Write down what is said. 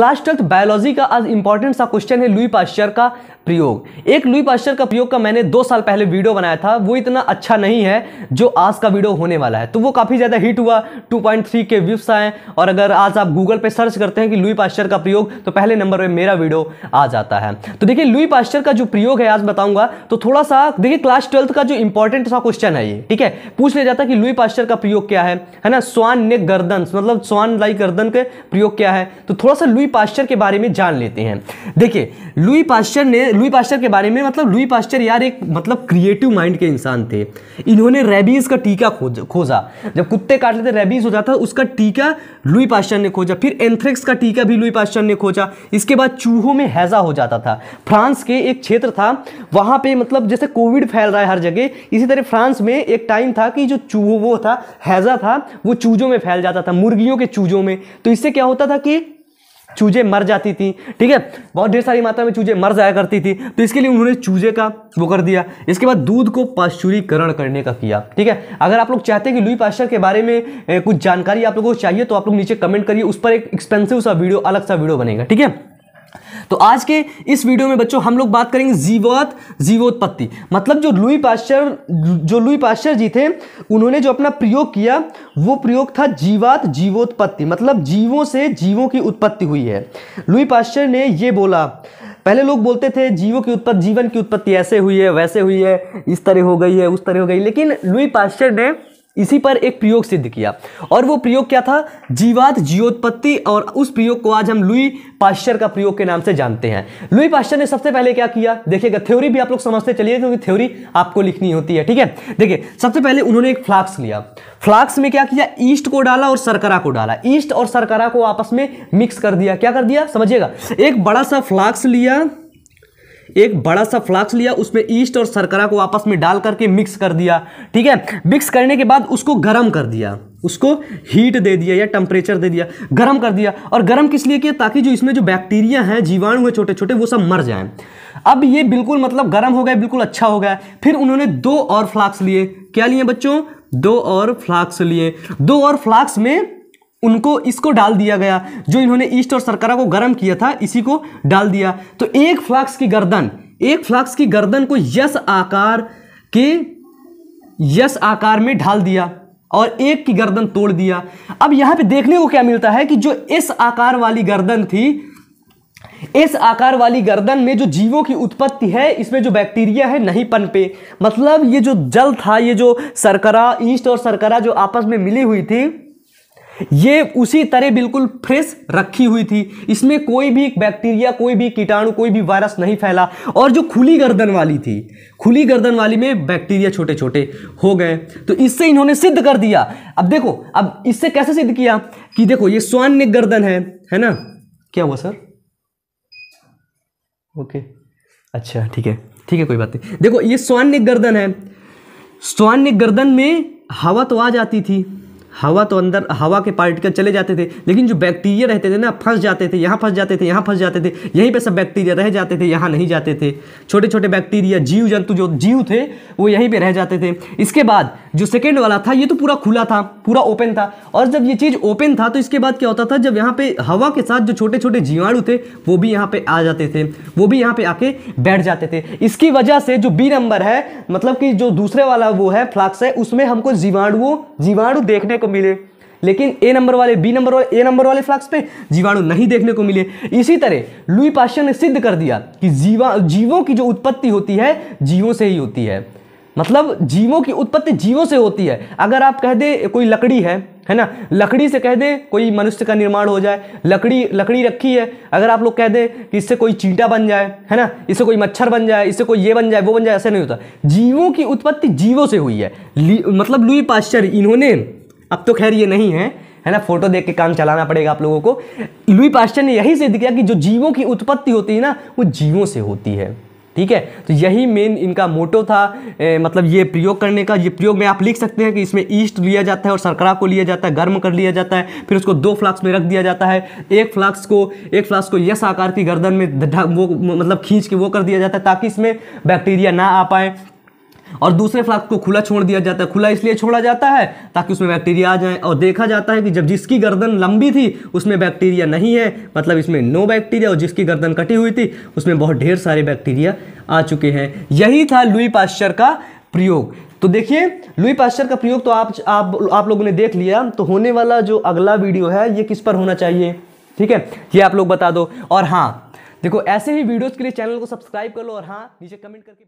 class twelfth biology का आज important सा क्वेश्चन है लुई पाश्चर का प्रयोग एक लुई पाश्चर का प्रयोग का मैंने दो साल पहले वीडियो बनाया था वो इतना अच्छा नहीं है जो आज का वीडियो होने वाला है तो वो काफ़ी ज़्यादा हिट हुआ 2.3 के व्यूस आए और अगर आज आप गूगल पे सर्च करते हैं कि लुई पाश्चर का प्रयोग तो पहले नंबर पर मेरा वीडियो आ जाता है तो देखिए लुई पाश्चर का जो प्रयोग है आज बताऊंगा तो थोड़ा सा देखिए क्लास ट्वेल्थ का जो इंपॉर्टेंट सा क्वेश्चन है ये ठीक है पूछ लिया जाता है कि लुई पाश्चर का प्रयोग क्या है है ना स्वान ने गर्दन मतलब स्वान लाई गर्दन के प्रयोग क्या है तो थोड़ा सा लुई लुई पास्चर के बारे में जान लेते हैं देखिए लुई पास्चर ने लुई पास्चर के बारे में मतलब लुई पास्चर यार एक मतलब क्रिएटिव माइंड के इंसान थे इन्होंने रेबीज का टीका खोज खोजा जब कुत्ते काट लेते रेबीज हो जाता उसका टीका लुई पास्चर ने खोजा फिर एंथ्रेक्स का टीका भी लुई पास्चर ने खोजा इसके बाद चूहों में हैजा हो जाता था फ्रांस के एक क्षेत्र था वहाँ पर मतलब जैसे कोविड फैल रहा है हर जगह इसी तरह फ्रांस में एक टाइम था कि जो चूहो वो था हैजा था वो चूजों में फैल जाता था मुर्गियों के चूजों में तो इससे क्या होता था कि चूजे मर जाती थी ठीक है बहुत ढेर सारी मात्रा में चूजे मर जाया करती थी तो इसके लिए उन्होंने चूजे का वो कर दिया इसके बाद दूध को पाश्चुरीकरण करने का किया ठीक है अगर आप लोग चाहते हैं कि लुई पाश्चर के बारे में कुछ जानकारी आप लोगों को चाहिए तो आप लोग नीचे कमेंट करिए उस पर एक एक्सपेंसिव सा वीडियो अलग सा वीडियो बनेगा ठीक है तो आज के इस वीडियो में बच्चों हम लोग बात करेंगे जीवोत जीवोत्पत्ति मतलब जो लुई पाश्चर जो लुई पाश्चर जी थे उन्होंने जो अपना प्रयोग किया वो प्रयोग था जीवात जीवोत्पत्ति मतलब जीवों से जीवों की उत्पत्ति हुई है लुई पाश्चर ने ये बोला पहले लोग बोलते थे जीवों की उत्पत्ति जीवन की उत्पत्ति ऐसे हुई है वैसे हुई है इस तरह हो गई है उस तरह हो गई लेकिन लुई पाश्चर ने इसी पर एक प्रयोग सिद्ध किया और वो प्रयोग क्या था जीवात जीवोत्पत्ति और उस प्रयोग को आज हम लुई पाश्चर का प्रयोग के नाम से जानते हैं लुई पाश्चर ने सबसे पहले क्या किया देखिएगा थ्योरी भी आप लोग समझते चलिए क्योंकि थ्योरी आपको लिखनी होती है ठीक है देखिए सबसे पहले उन्होंने एक फ्लाक्स लिया फ्लाक्स में क्या किया ईस्ट को डाला और सरकरा को डाला ईस्ट और सरकरा को आपस में मिक्स कर दिया क्या कर दिया समझिएगा एक बड़ा सा फ्लाक्स लिया एक बड़ा सा फ्लाक्स लिया उसमें ईस्ट और सरकरा को आपस में डाल करके मिक्स कर दिया ठीक है मिक्स करने के बाद उसको गर्म कर दिया उसको हीट दे दिया या टेम्परेचर दे दिया गर्म कर दिया और गर्म किस लिए किया ताकि जो इसमें जो बैक्टीरिया हैं जीवाणु हैं छोटे छोटे वो सब मर जाएं अब ये बिल्कुल मतलब गर्म हो गया बिल्कुल अच्छा हो गया फिर उन्होंने दो और फ्लाक्स लिए क्या लिए बच्चों दो और फ्लाक्स लिए दो और फ्लाक्स में उनको इसको डाल दिया गया जो इन्होंने ईस्ट और सरकरा को गर्म किया था इसी को डाल दिया तो एक फ्लक्स की गर्दन एक फ्लक्स की गर्दन को यश आकार के यश आकार में ढाल दिया और एक की गर्दन तोड़ दिया अब यहां पे देखने को क्या मिलता है कि जो इस आकार वाली गर्दन थी इस आकार वाली गर्दन में जो जीवों की उत्पत्ति है इसमें जो बैक्टीरिया है नहीं पनपे मतलब ये जो जल था ये जो सरकरा ईस्ट और सरकरा जो आपस में मिली हुई थी ये उसी तरह बिल्कुल फ्रेश रखी हुई थी इसमें कोई भी बैक्टीरिया कोई भी कीटाणु कोई भी वायरस नहीं फैला और जो खुली गर्दन वाली थी खुली गर्दन वाली में बैक्टीरिया छोटे छोटे हो गए तो इससे इन्होंने सिद्ध कर दिया अब देखो अब इससे कैसे सिद्ध किया कि देखो ये स्वान्य गर्दन है है ना क्या हुआ सर ओके अच्छा ठीक है ठीक है कोई बात नहीं देखो ये स्वान्य गर्दन है स्वान्य गर्दन में हवा तो आ जाती थी हवा तो अंदर हवा के पार्टिकल चले जाते थे लेकिन जो बैक्टीरिया रहते थे ना फंस जाते थे यहाँ फंस जाते थे यहाँ फंस जाते थे यहीं पे सब बैक्टीरिया रह जाते थे यहाँ नहीं जाते थे छोटे छोटे बैक्टीरिया जीव जंतु जो जीव थे वो यहीं पे रह जाते थे इसके बाद जो सेकेंड वाला था ये तो पूरा खुला था पूरा ओपन था और जब ये चीज़ ओपन था तो इसके बाद क्या होता था जब यहाँ पे हवा के साथ जो छोटे छोटे जीवाणु थे वो भी यहाँ पे आ जाते थे वो भी यहाँ पे आके बैठ जाते थे इसकी वजह से जो बी नंबर है मतलब कि जो दूसरे वाला वो है फ्लाक्स है उसमें हमको जीवाणुओं जीवाणु देखने को मिले लेकिन ए नंबर वाले बी नंबर वाले ए नंबर वाले फ्लक्स पे जीवाणु नहीं देखने को मिले इसी तरह लुई पाश्चर ने सिद्ध कर दिया कि जीवा जीवों की जो उत्पत्ति होती है जीवों से ही होती है मतलब जीवों की उत्पत्ति जीवों से होती है अगर आप कह दे कोई लकड़ी है है ना लकड़ी से कह दे कोई मनुष्य का निर्माण हो जाए लकड़ी लकड़ी रखी है अगर आप लोग कह दे कि इससे कोई चींटा बन जाए है ना इससे कोई मच्छर बन जाए इससे कोई ये बन जाए वो बन जाए ऐसा नहीं होता जीवों की उत्पत्ति जीवों से हुई है मतलब लुई पाश्चर इन्होंने अब तो खैर ये नहीं है है ना फोटो देख के काम चलाना पड़ेगा आप लोगों को लुई पास्टर ने यही सिद्ध किया कि जो जीवों की उत्पत्ति होती है ना वो जीवों से होती है ठीक है तो यही मेन इनका मोटो था ए, मतलब ये प्रयोग करने का ये प्रयोग में आप लिख सकते हैं कि इसमें ईस्ट लिया जाता है और सरकरा को लिया जाता है गर्म कर लिया जाता है फिर उसको दो फ्लाक्स में रख दिया जाता है एक फ्लाक्स को एक फ्लास्क को यश आकार की गर्दन में वो मतलब खींच के वो कर दिया जाता है ताकि इसमें बैक्टीरिया ना आ पाए और दूसरे फ्लास्क को खुला छोड़ दिया जाता है खुला इसलिए छोड़ा जाता है ताकि उसमें बैक्टीरिया आ जाए और देखा जाता है कि जब जिसकी गर्दन लंबी थी उसमें बैक्टीरिया नहीं है मतलब इसमें नो बैक्टीरिया और जिसकी गर्दन कटी हुई थी उसमें बहुत ढेर सारे बैक्टीरिया आ चुके हैं यही था लुई पाश्चर का प्रयोग तो देखिए लुई पास्चर का प्रयोग तो आप आप आप लोगों ने देख लिया तो होने वाला जो अगला वीडियो है ये किस पर होना चाहिए ठीक है ये आप लोग बता दो और हाँ देखो ऐसे ही वीडियोस के लिए चैनल को सब्सक्राइब कर लो और हाँ नीचे कमेंट करके